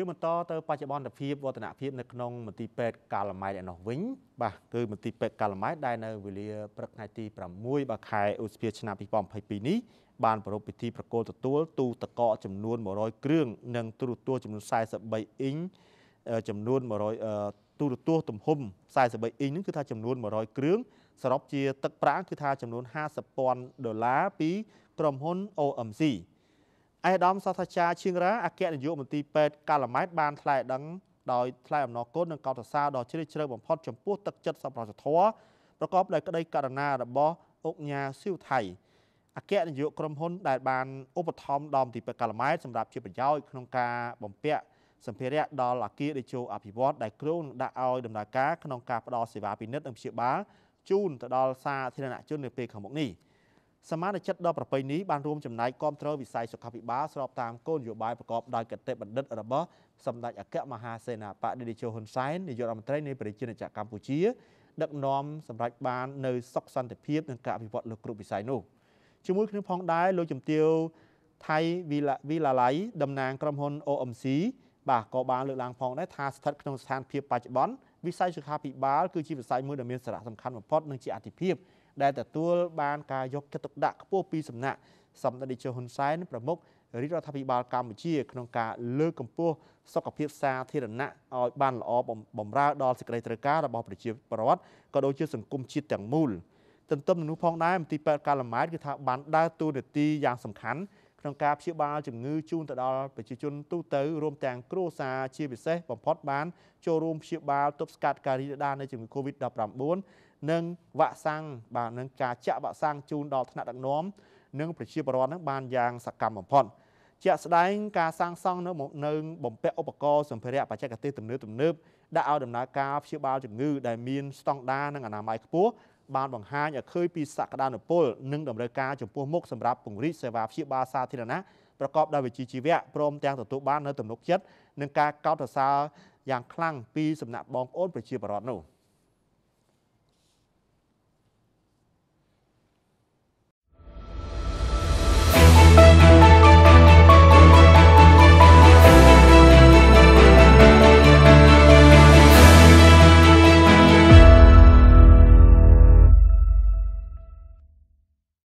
យើងបន្តទៅបច្ចុប្បន្នភាពវឌ្ឍនភាពនៅក្នុងមន្ទីរពេទ្យកាលម៉ៃឯណោះវិញបាទគឺមន្ទីរពេទ្យកាលម៉ៃដែលនៅវេលាព្រឹកថ្ងៃទី6បាទខែឧសភាឆ្នាំ2022នេះបានប្រារព្ធពិធីប្រគល់ទទួលទូទឹកកកចំនួន100គ្រឿងនិងទូរទស្សន៍ចំនួន43អ៊ីងចំនួន100ទូរទស្សន៍ទំហំ43អ៊ីងហ្នឹងគឺថា ចំនួន100គ្រឿងសរុបជាទឹកប្រាក់គឺថាចំនួន50,000ដុល្លារពី ក្រុមហ៊ុន OMC អេដាមសាស្ត្រាចារ្យឈៀងរាអគ្គនាយកមន្ទីរពេទ្យកាឡាម៉ែតបានថ្លែងដឹងដោយថ្លែងអំណរគុណនិងកោតសរសើរដល់ជ្រាលជ្រៅបំផុតចំពោះទឹកចិត្តសប្បុរសធម៌ប្រកបដោយក្តីករណារបស់អង្គញាស៊ីវថៃអគ្គនាយកក្រុមហ៊ុនដែលបានឧបត្ថម្ភដល់មន្ទីរពេទ្យកាឡាម៉ែតសម្រាប់ជាប្រយោជន៍ក្នុងការបំពាក់សម្ភារៈដល់អគារដេជោអភិវឌ្ឍដែលគ្រោងដាក់ឲ្យដំណើរការក្នុងការផ្តល់សេវាពិនិត្យនិងព្យាបាលជូនទៅដល់សាធារណជននៅពេលខាងមុខនេះ។សមាជិកដ៏ប្រពៃនេះបានរួមចំណែកគាំទ្រវិស័យសុខាភិបាលស្របតាមគោលនយោបាយប្រកបដោយគតិបណ្ឌិត របស់សម្ដេចអគ្គមហាសេនាបតីតេជោហ៊ុនសែននាយករដ្ឋមន្ត្រីនៃប្រជាណាចក្រកម្ពុជាដឹកនាំសម្រាប់បាននៅសុខសន្តិភាពនិងការអភិវឌ្ឍលើគ្រប់វិស័យនោះជាមួយគ្នាផងដែរលោកជំទាវថៃវីឡាវីឡាឡៃតំណាងក្រុមហ៊ុន OMC បាទក៏បានលើកឡើងផងដែរថាស្ថិតក្នុងស្ថានភាពបច្ចុប្បន្នវិស័យសុខាភិបាលគឺជាវិស័យមួយដែលមានសារៈសំខាន់បំផុតនិងជាអាទិភាពដែលទទួលបានការយកចិត្តទុកដាក់ខ្ពស់ពីសំណាក់សម្ដេចតេជោហ៊ុនសែនប្រមុខរាជរដ្ឋាភិបាលកម្ពុជា ក្នុងការលើកកម្ពស់សុខភាពសាធារណៈឲ្យបាន ល្អបំរើដល់សេចក្តីត្រូវការរបស់ប្រជាពលរដ្ឋក៏ដូចជាសង្គមជាតិទាំងមូលទន្ទឹមនឹងនោះផងដែរមន្ទីរពេទ្យកាលម៉ែតគឺថាបានដើរតួនាទីយ៉ាងសំខាន់ក្នុងការព្យាបាលជំងឺជូនទៅដល់ប្រជាជនទូទៅរួមទាំងគ្រួសារជាពិសេសបំផុតបានចូលរួមព្យាបាលទប់ស្កាត់ការរីករាលដាលនៃជំងឺ Covid-19 និងវ៉ាក់សាំងបាទនឹងការចាក់វ៉ាក់សាំងជូនដល់ថ្នាក់ដឹកនាំនិងប្រជាពលរដ្ឋនឹងបានយ៉ាងសកម្មបំផុត ជាក់ស្ដែងការសាងសង់នៅនៅបំពាក់ឧបករណ៍សម្ភារៈបច្ចេកទេសទំនើបទំនើបដាក់ឲ្យដំណើរការព្យាបាលជំងឺដែលមានស្តង់ដារនិងអនាម័យខ្ពស់បានបង្ហាញឲ្យឃើញពីសក្តានុពលនិងតម្រូវការចំពោះមុខសម្រាប់ពង្រីកសេវាព្យាបាលសាធារណៈប្រកបដោយវិជ្ជាជីវៈព្រមទាំងទទួលបាននូវទំនុកចិត្តនិងការកោតសរសើរយ៉ាងខ្លាំងពីសំណាក់បងប្អូនប្រជាពលរដ្ឋនោះ។